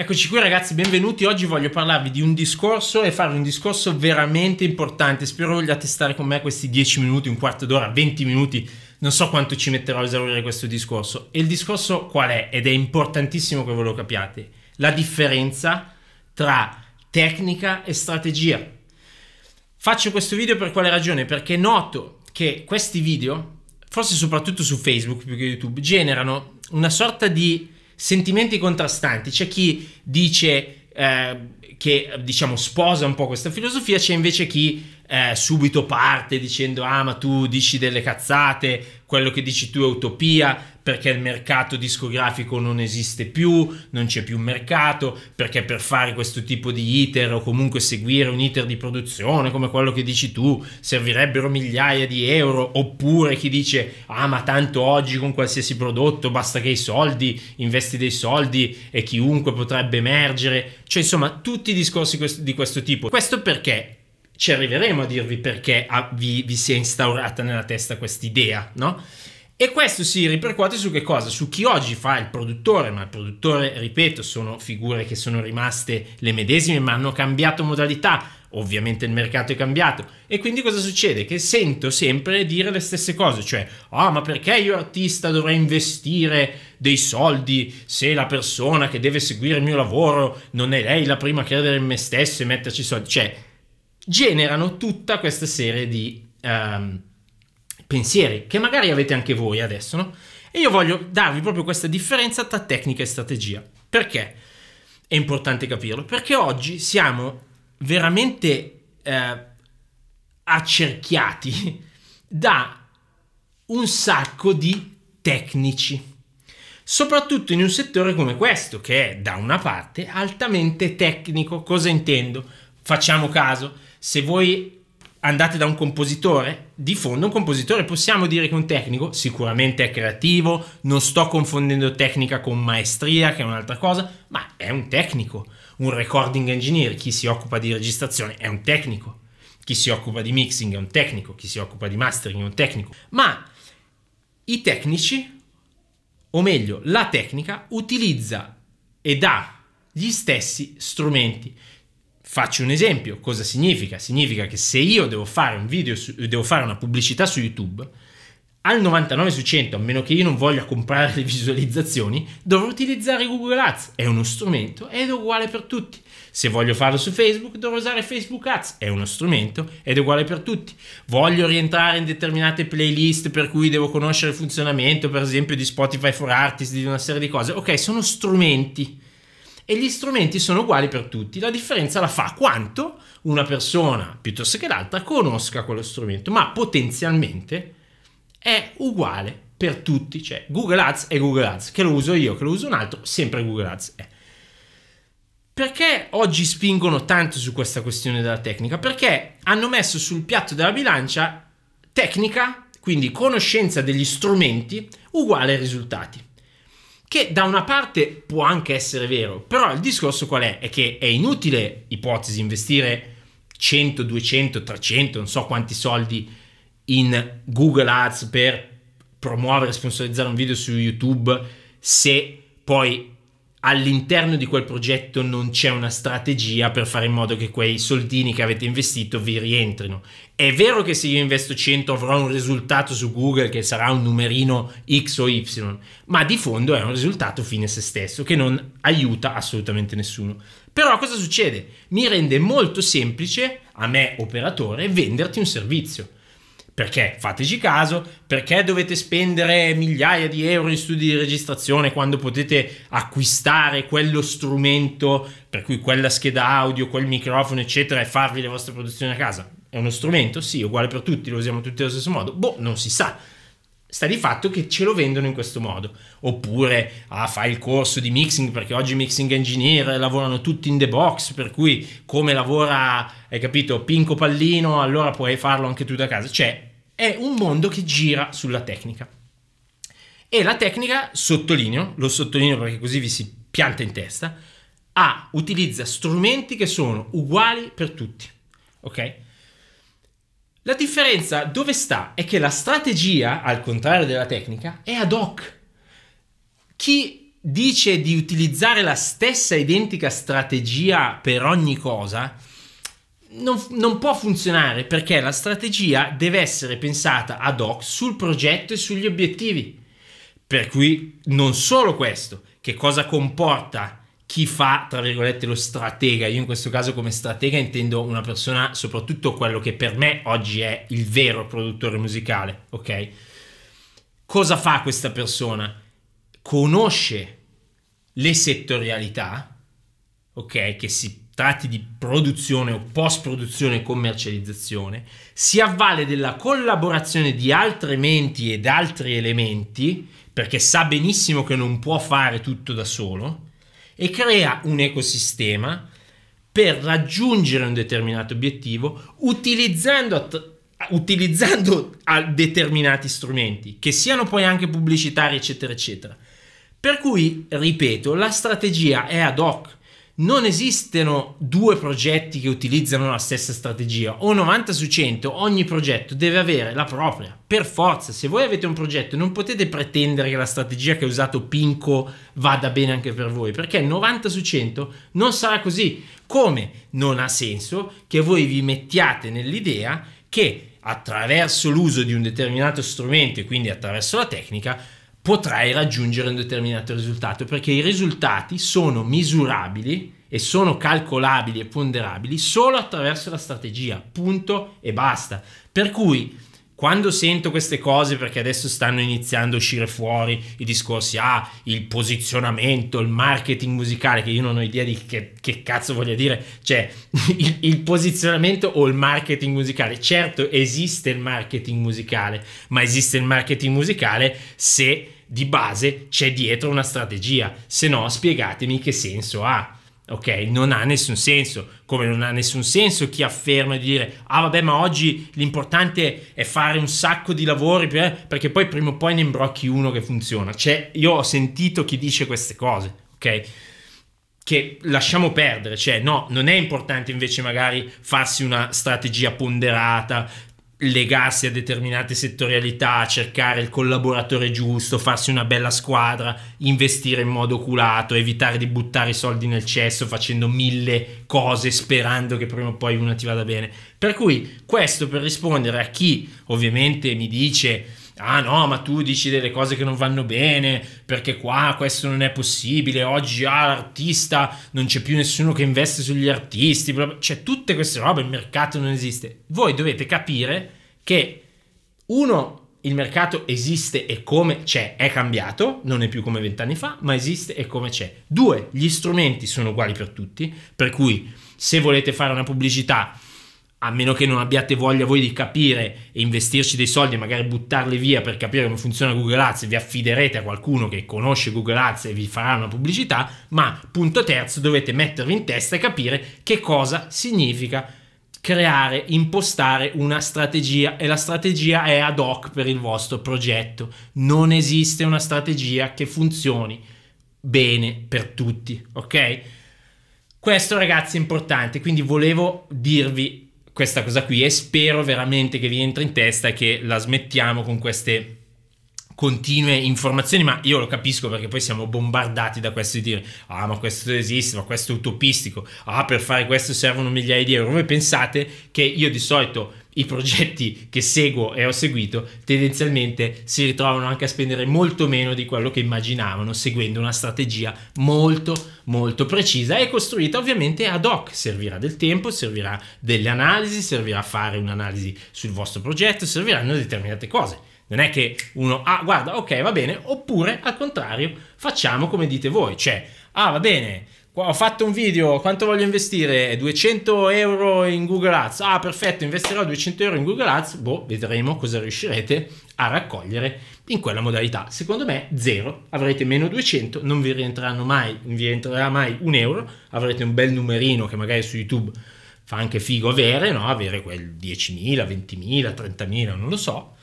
Eccoci qui ragazzi, benvenuti. Oggi voglio parlarvi di un discorso e fare un discorso veramente importante. Spero vogliate stare con me questi 10 minuti, un quarto d'ora, 20 minuti. Non so quanto ci metterò a esaurire questo discorso. E il discorso qual è? Ed è importantissimo che ve lo capiate. La differenza tra tecnica e strategia. Faccio questo video per quale ragione? Perché noto che questi video, forse soprattutto su Facebook più che YouTube, generano una sorta di sentimenti contrastanti. C'è chi dice eh, che diciamo sposa un po' questa filosofia, c'è invece chi eh, subito parte dicendo ah ma tu dici delle cazzate, quello che dici tu è utopia perché il mercato discografico non esiste più, non c'è più un mercato, perché per fare questo tipo di iter o comunque seguire un iter di produzione come quello che dici tu servirebbero migliaia di euro, oppure chi dice ah ma tanto oggi con qualsiasi prodotto basta che i soldi, investi dei soldi e chiunque potrebbe emergere, cioè insomma tutti i discorsi di questo tipo. Questo perché ci arriveremo a dirvi perché a, vi, vi si è instaurata nella testa questa idea, no? E questo si ripercuote su che cosa? Su chi oggi fa il produttore, ma il produttore, ripeto, sono figure che sono rimaste le medesime, ma hanno cambiato modalità. Ovviamente il mercato è cambiato. E quindi cosa succede? Che sento sempre dire le stesse cose, cioè, ah, oh, ma perché io artista dovrei investire dei soldi se la persona che deve seguire il mio lavoro non è lei la prima a credere in me stesso e metterci soldi? Cioè, generano tutta questa serie di um, pensieri che magari avete anche voi adesso, no? E io voglio darvi proprio questa differenza tra tecnica e strategia. Perché? È importante capirlo. Perché oggi siamo veramente eh, accerchiati da un sacco di tecnici. Soprattutto in un settore come questo, che è da una parte altamente tecnico. Cosa intendo? Facciamo caso, se voi andate da un compositore, di fondo un compositore possiamo dire che un tecnico sicuramente è creativo, non sto confondendo tecnica con maestria che è un'altra cosa, ma è un tecnico, un recording engineer, chi si occupa di registrazione è un tecnico, chi si occupa di mixing è un tecnico, chi si occupa di mastering è un tecnico, ma i tecnici, o meglio la tecnica, utilizza ed ha gli stessi strumenti, Faccio un esempio, cosa significa? Significa che se io devo fare un video, su, devo fare una pubblicità su YouTube, al 99 su 100, a meno che io non voglia comprare le visualizzazioni, dovrò utilizzare Google Ads, è uno strumento ed è uguale per tutti. Se voglio farlo su Facebook, dovrò usare Facebook Ads, è uno strumento ed è uguale per tutti. Voglio rientrare in determinate playlist per cui devo conoscere il funzionamento, per esempio di Spotify for Artists, di una serie di cose. Ok, sono strumenti e gli strumenti sono uguali per tutti. La differenza la fa quanto una persona piuttosto che l'altra conosca quello strumento, ma potenzialmente è uguale per tutti, cioè Google Ads è Google Ads, che lo uso io, che lo uso un altro, sempre Google Ads è. Perché oggi spingono tanto su questa questione della tecnica? Perché hanno messo sul piatto della bilancia tecnica, quindi conoscenza degli strumenti, uguale ai risultati. Che da una parte può anche essere vero, però il discorso qual è? È che è inutile, ipotesi, investire 100, 200, 300, non so quanti soldi in Google Ads per promuovere, sponsorizzare un video su YouTube se poi all'interno di quel progetto non c'è una strategia per fare in modo che quei soldini che avete investito vi rientrino. È vero che se io investo 100 avrò un risultato su Google che sarà un numerino X o Y, ma di fondo è un risultato fine se stesso che non aiuta assolutamente nessuno. Però cosa succede? Mi rende molto semplice, a me operatore, venderti un servizio perché? Fateci caso, perché dovete spendere migliaia di euro in studi di registrazione quando potete acquistare quello strumento, per cui quella scheda audio, quel microfono, eccetera, e farvi le vostre produzioni a casa? È uno strumento? Sì, uguale per tutti, lo usiamo tutti allo stesso modo? Boh, non si sa sta di fatto che ce lo vendono in questo modo. Oppure ah, fai il corso di mixing perché oggi mixing engineer lavorano tutti in the box, per cui come lavora, hai capito, Pinco Pallino, allora puoi farlo anche tu da casa. Cioè, è un mondo che gira sulla tecnica. E la tecnica, sottolineo, lo sottolineo perché così vi si pianta in testa, ha, utilizza strumenti che sono uguali per tutti. Ok? La differenza dove sta è che la strategia, al contrario della tecnica, è ad hoc. Chi dice di utilizzare la stessa identica strategia per ogni cosa non, non, può funzionare perché la strategia deve essere pensata ad hoc sul progetto e sugli obiettivi. Per cui non solo questo, che cosa comporta chi fa, tra virgolette, lo stratega. Io in questo caso come stratega intendo una persona, soprattutto quello che per me oggi è il vero produttore musicale, ok? Cosa fa questa persona? Conosce le settorialità, ok, che si tratti di produzione o post-produzione e commercializzazione, si avvale della collaborazione di altre menti ed altri elementi, perché sa benissimo che non può fare tutto da solo, e crea un ecosistema per raggiungere un determinato obiettivo utilizzando, utilizzando determinati strumenti, che siano poi anche pubblicitari, eccetera, eccetera. Per cui, ripeto, la strategia è ad hoc non esistono due progetti che utilizzano la stessa strategia o 90 su 100 ogni progetto deve avere la propria per forza se voi avete un progetto non potete pretendere che la strategia che ha usato Pinco vada bene anche per voi perché 90 su 100 non sarà così come non ha senso che voi vi mettiate nell'idea che attraverso l'uso di un determinato strumento e quindi attraverso la tecnica potrai raggiungere un determinato risultato, perché i risultati sono misurabili e sono calcolabili e ponderabili solo attraverso la strategia, punto e basta. Per cui quando sento queste cose, perché adesso stanno iniziando a uscire fuori i discorsi, ah, il posizionamento, il marketing musicale, che io non ho idea di che, che cazzo voglia dire, cioè il, il, posizionamento o il marketing musicale. Certo esiste il marketing musicale, ma esiste il marketing musicale se di base c'è dietro una strategia, se no spiegatemi che senso ha ok? Non ha nessun senso, come non ha nessun senso chi afferma di dire ah vabbè ma oggi l'importante è fare un sacco di lavori per... perché poi prima o poi ne imbrocchi uno che funziona. Cioè io ho sentito chi dice queste cose, ok? Che lasciamo perdere, cioè no, non è importante invece magari farsi una strategia ponderata, legarsi a determinate settorialità, cercare il collaboratore giusto, farsi una bella squadra, investire in modo oculato, evitare di buttare i soldi nel cesso facendo mille cose sperando che prima o poi una ti vada bene. Per cui questo per rispondere a chi ovviamente mi dice Ah no, ma tu dici delle cose che non vanno bene, perché qua questo non è possibile, oggi ah, l'artista, non c'è più nessuno che investe sugli artisti, bla bla. cioè tutte queste robe, il mercato non esiste. Voi dovete capire che uno, il mercato esiste e come c'è, è cambiato, non è più come vent'anni fa, ma esiste e come c'è. Due, gli strumenti sono uguali per tutti, per cui se volete fare una pubblicità a meno che non abbiate voglia voi di capire e investirci dei soldi e magari buttarli via per capire come funziona Google Ads, vi affiderete a qualcuno che conosce Google Ads e vi farà una pubblicità, ma punto terzo dovete mettervi in testa e capire che cosa significa creare, impostare una strategia e la strategia è ad hoc per il vostro progetto. Non esiste una strategia che funzioni bene per tutti, ok? Questo ragazzi è importante, quindi volevo dirvi questa cosa qui e spero veramente che vi entri in testa e che la smettiamo con queste continue informazioni, ma io lo capisco perché poi siamo bombardati da questo di dire, ah ma questo esiste, ma questo è utopistico, ah per fare questo servono migliaia di euro. Voi pensate che io di solito i progetti che seguo e ho seguito tendenzialmente si ritrovano anche a spendere molto meno di quello che immaginavano seguendo una strategia molto molto precisa e costruita ovviamente ad hoc servirà del tempo servirà delle analisi servirà fare un'analisi sul vostro progetto serviranno determinate cose non è che uno, ah guarda, ok, va bene, oppure al contrario facciamo come dite voi, cioè, ah va bene, ho fatto un video, quanto voglio investire? 200 euro in Google Ads, ah perfetto, investirò 200 euro in Google Ads, boh, vedremo cosa riuscirete a raccogliere in quella modalità. Secondo me zero, avrete meno 200, non vi rientreranno mai, non vi rientrerà mai un euro, avrete un bel numerino che magari su YouTube fa anche figo avere, no? avere quel 10.000, 20.000, 30.000, non lo so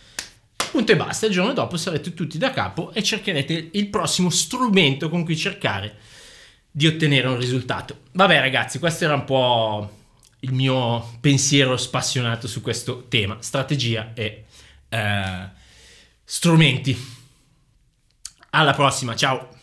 Punto e basta. Il giorno dopo sarete tutti da capo e cercherete il prossimo strumento con cui cercare di ottenere un risultato. Vabbè ragazzi, questo era un po' il mio pensiero spassionato su questo tema, strategia e eh, strumenti. Alla prossima, ciao!